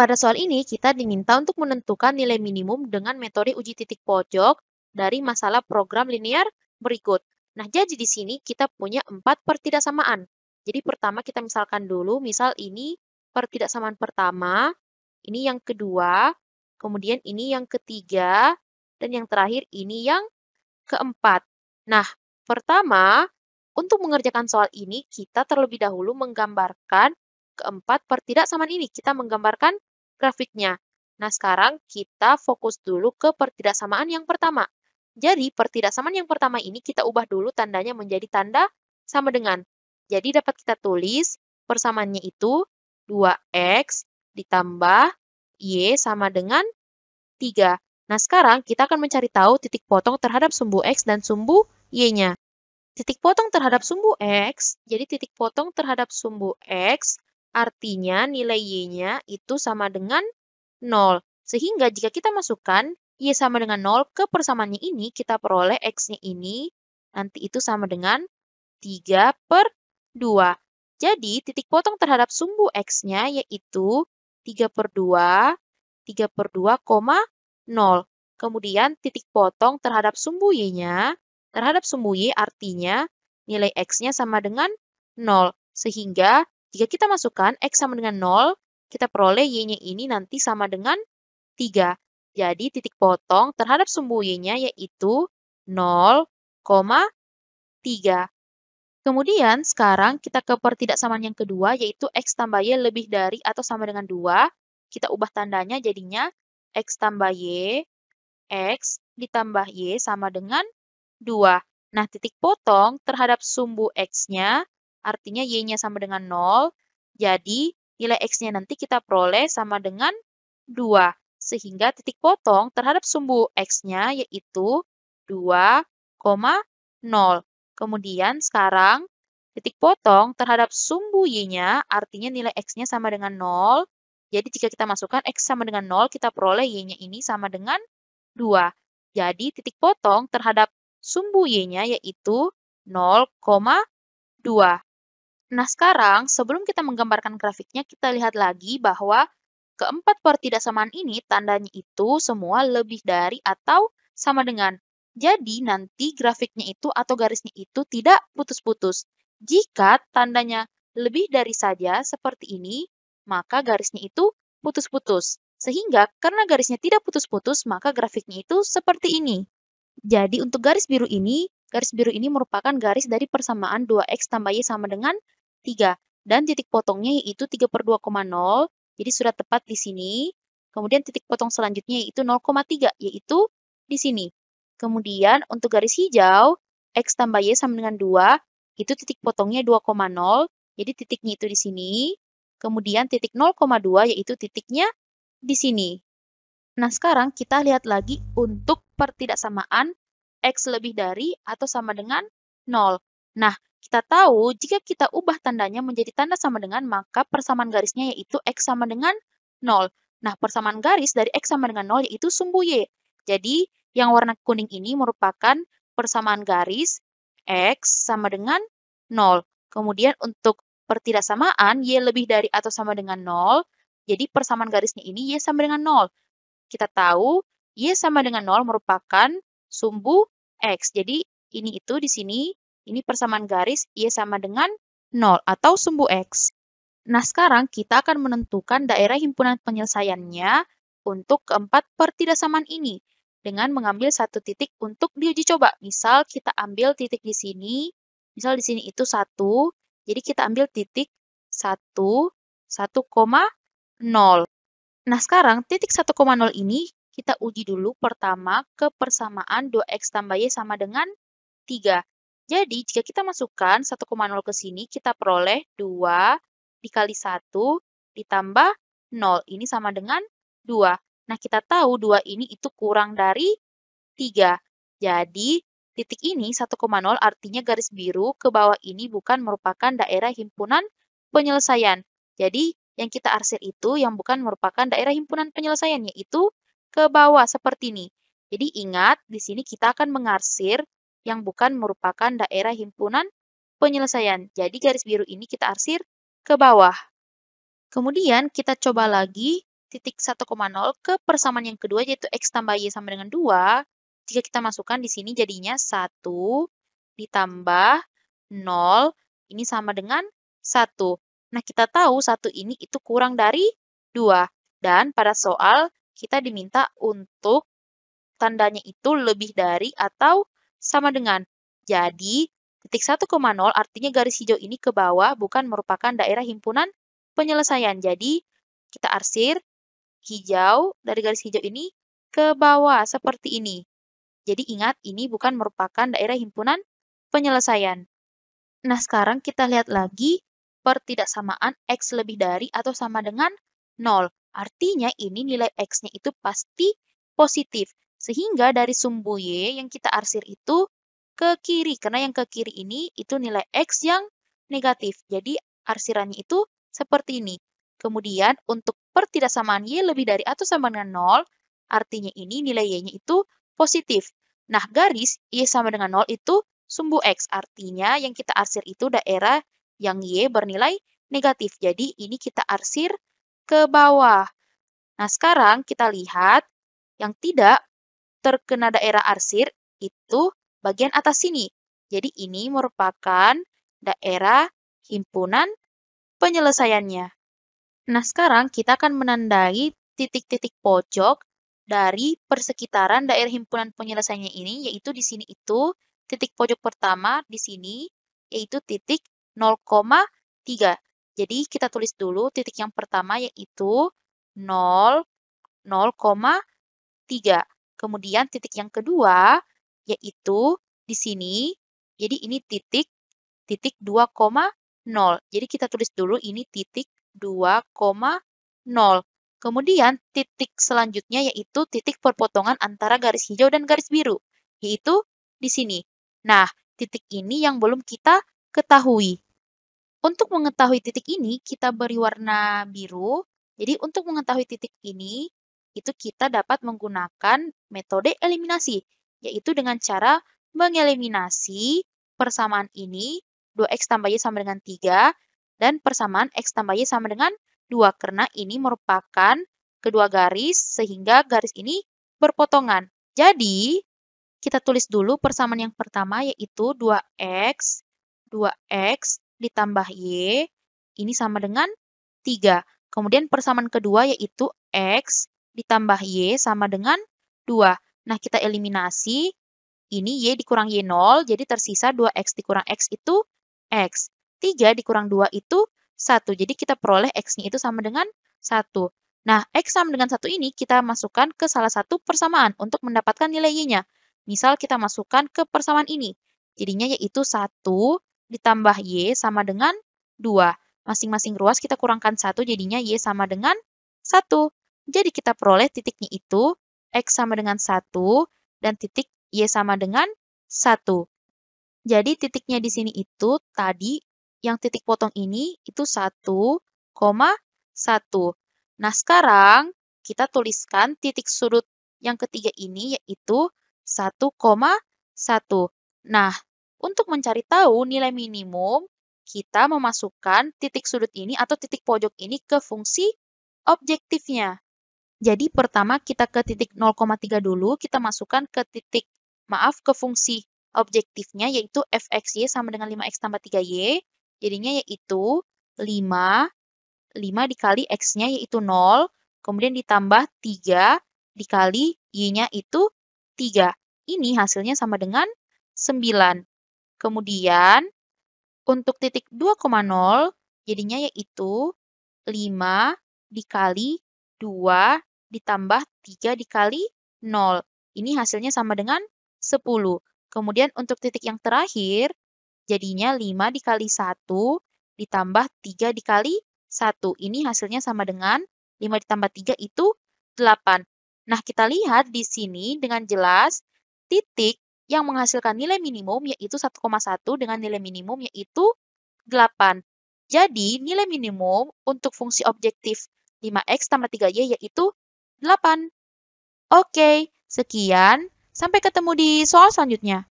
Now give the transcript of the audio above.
Pada soal ini, kita diminta untuk menentukan nilai minimum dengan metode uji titik pojok dari masalah program linear berikut. Nah, jadi di sini kita punya empat pertidaksamaan. Jadi pertama kita misalkan dulu, misal ini pertidaksamaan pertama, ini yang kedua, kemudian ini yang ketiga, dan yang terakhir ini yang keempat. Nah, pertama, untuk mengerjakan soal ini, kita terlebih dahulu menggambarkan keempat pertidaksamaan ini. Kita menggambarkan grafiknya. Nah, sekarang kita fokus dulu ke pertidaksamaan yang pertama. Jadi, pertidaksamaan yang pertama ini kita ubah dulu tandanya menjadi tanda sama dengan. Jadi, dapat kita tulis persamaannya itu 2X ditambah Y sama dengan 3. Nah, sekarang kita akan mencari tahu titik potong terhadap sumbu X dan sumbu Y-nya. Titik potong terhadap sumbu X, jadi titik potong terhadap sumbu X Artinya nilai Y-nya itu sama dengan 0. Sehingga jika kita masukkan Y sama dengan 0 ke persamaannya ini, kita peroleh X-nya ini nanti itu sama dengan 3 per 2. Jadi titik potong terhadap sumbu X-nya yaitu 3 per 2, 3 per 2, 0. Kemudian titik potong terhadap sumbu Y-nya, terhadap sumbu Y artinya nilai X-nya sama dengan 0. Sehingga jika kita masukkan X sama dengan 0, kita peroleh Y-nya ini nanti sama dengan 3. Jadi titik potong terhadap sumbu Y-nya yaitu 0,3. Kemudian sekarang kita ke pertidaksamaan yang kedua yaitu X tambah Y lebih dari atau sama dengan 2. Kita ubah tandanya jadinya X tambah Y, X ditambah Y sama dengan 2. Nah, titik potong terhadap sumbu X-nya Artinya Y-nya sama dengan 0. Jadi nilai X-nya nanti kita peroleh sama dengan 2. Sehingga titik potong terhadap sumbu X-nya yaitu 2,0. Kemudian sekarang titik potong terhadap sumbu Y-nya, artinya nilai X-nya sama dengan 0. Jadi jika kita masukkan X sama dengan 0, kita peroleh Y-nya ini sama dengan 2. Jadi titik potong terhadap sumbu Y-nya yaitu 0,2. Nah, sekarang sebelum kita menggambarkan grafiknya, kita lihat lagi bahwa keempat pertidaksamaan ini tandanya itu semua lebih dari atau sama dengan. Jadi, nanti grafiknya itu atau garisnya itu tidak putus-putus. Jika tandanya lebih dari saja seperti ini, maka garisnya itu putus-putus. Sehingga karena garisnya tidak putus-putus, maka grafiknya itu seperti ini. Jadi untuk garis biru ini, garis biru ini merupakan garis dari persamaan 2x tambah y sama dengan 3. Dan titik potongnya yaitu 3 per 2,0. Jadi sudah tepat di sini. Kemudian titik potong selanjutnya yaitu 0,3, yaitu di sini. Kemudian untuk garis hijau, X tambah Y sama dengan 2, itu titik potongnya 2,0, jadi titiknya itu di sini. Kemudian titik 0,2 yaitu titiknya di sini. Nah sekarang kita lihat lagi untuk pertidaksamaan X lebih dari atau sama dengan 0. Nah, kita tahu jika kita ubah tandanya menjadi tanda sama dengan, maka persamaan garisnya yaitu X sama dengan 0. Nah, persamaan garis dari X sama dengan 0 yaitu sumbu Y. Jadi, yang warna kuning ini merupakan persamaan garis X sama dengan 0. Kemudian untuk pertidaksamaan, Y lebih dari atau sama dengan 0. Jadi, persamaan garisnya ini Y sama dengan 0. Kita tahu Y sama dengan 0 merupakan sumbu X. Jadi, ini itu di sini ini persamaan garis Y sama dengan 0 atau sumbu X. Nah, sekarang kita akan menentukan daerah himpunan penyelesaiannya untuk keempat pertidaksamaan ini dengan mengambil satu titik untuk diuji coba. Misal kita ambil titik di sini, misal di sini itu 1, jadi kita ambil titik 1, 1,0. Nah, sekarang titik 1,0 ini kita uji dulu pertama ke persamaan 2x tambah y sama dengan 3. Jadi, jika kita masukkan 1,0 ke sini, kita peroleh 2 dikali 1 ditambah 0. Ini sama dengan 2. Nah, kita tahu 2 ini itu kurang dari 3. Jadi, titik ini 1,0 artinya garis biru ke bawah ini bukan merupakan daerah himpunan penyelesaian. Jadi, yang kita arsir itu yang bukan merupakan daerah himpunan penyelesaian, yaitu ke bawah seperti ini. Jadi, ingat, di sini kita akan mengarsir yang bukan merupakan daerah himpunan penyelesaian. Jadi garis biru ini kita arsir ke bawah. Kemudian kita coba lagi titik 1,0 ke persamaan yang kedua yaitu X tambah Y sama dengan 2. Jika kita masukkan di sini jadinya 1 ditambah 0 ini sama dengan 1. Nah, kita tahu 1 ini itu kurang dari 2. Dan pada soal kita diminta untuk tandanya itu lebih dari atau sama dengan. Jadi, titik 1,0 artinya garis hijau ini ke bawah bukan merupakan daerah himpunan penyelesaian. Jadi, kita arsir hijau dari garis hijau ini ke bawah seperti ini. Jadi ingat, ini bukan merupakan daerah himpunan penyelesaian. Nah, sekarang kita lihat lagi pertidaksamaan X lebih dari atau sama dengan 0. Artinya ini nilai X-nya itu pasti positif. Sehingga dari sumbu y yang kita arsir itu ke kiri, karena yang ke kiri ini itu nilai X yang negatif. Jadi arsirannya itu seperti ini. Kemudian untuk pertidaksamaan Y lebih dari atau sama dengan 0, artinya ini nilai Y-nya itu positif. Nah, garis Y sama dengan 0 itu sumbu X, artinya yang kita arsir itu daerah yang Y bernilai negatif. Jadi ini kita arsir ke bawah. Nah, sekarang kita lihat yang tidak terkena daerah arsir itu bagian atas sini. Jadi ini merupakan daerah himpunan penyelesaiannya. Nah, sekarang kita akan menandai titik-titik pojok dari persekitaran daerah himpunan penyelesaiannya ini, yaitu di sini itu titik pojok pertama di sini, yaitu titik 0,3. Jadi kita tulis dulu titik yang pertama yaitu 0, 0,3. Kemudian titik yang kedua yaitu di sini, jadi ini titik titik 2,0. Jadi kita tulis dulu ini titik 2,0. Kemudian titik selanjutnya yaitu titik perpotongan antara garis hijau dan garis biru, yaitu di sini. Nah, titik ini yang belum kita ketahui. Untuk mengetahui titik ini, kita beri warna biru. Jadi untuk mengetahui titik ini, itu kita dapat menggunakan metode eliminasi, yaitu dengan cara mengeliminasi persamaan ini, 2x tambah y sama dengan 3, dan persamaan x tambah y sama dengan 2, karena ini merupakan kedua garis, sehingga garis ini berpotongan. Jadi, kita tulis dulu persamaan yang pertama yaitu 2x, 2x ditambah y, ini sama dengan 3. Kemudian persamaan kedua yaitu x ditambah Y sama dengan 2. Nah, kita eliminasi. Ini Y dikurang Y0, jadi tersisa 2X dikurang X itu X. 3 dikurang 2 itu 1. Jadi kita peroleh X-nya itu sama dengan 1. Nah, X sama dengan 1 ini kita masukkan ke salah satu persamaan untuk mendapatkan nilai Y-nya. Misal kita masukkan ke persamaan ini. Jadinya yaitu 1 ditambah Y sama dengan 2. Masing-masing ruas kita kurangkan 1, jadinya Y sama dengan 1. Jadi kita peroleh titiknya itu X sama dengan 1 dan titik Y sama dengan 1. Jadi titiknya di sini itu tadi yang titik potong ini itu 1, 1. Nah sekarang kita tuliskan titik sudut yang ketiga ini yaitu 1,1. Nah, untuk mencari tahu nilai minimum, kita memasukkan titik sudut ini atau titik pojok ini ke fungsi objektifnya. Jadi pertama kita ke titik 0,3 dulu, kita masukkan ke titik, maaf, ke fungsi objektifnya yaitu fxy sama dengan 5x tambah 3y. Jadinya yaitu 5, 5 dikali x-nya yaitu 0, kemudian ditambah 3 dikali y-nya itu 3. Ini hasilnya sama dengan 9. Kemudian untuk titik 2,0 jadinya yaitu 5 dikali 2 ditambah 3 dikali 0. Ini hasilnya sama dengan 10. Kemudian untuk titik yang terakhir, jadinya 5 dikali 1 ditambah 3 dikali 1. Ini hasilnya sama dengan 5 ditambah 3 itu 8. Nah, kita lihat di sini dengan jelas titik yang menghasilkan nilai minimum yaitu 1,1 dengan nilai minimum yaitu 8. Jadi, nilai minimum untuk fungsi objektif 5x tambah 3y yaitu 8. Oke, sekian. Sampai ketemu di soal selanjutnya.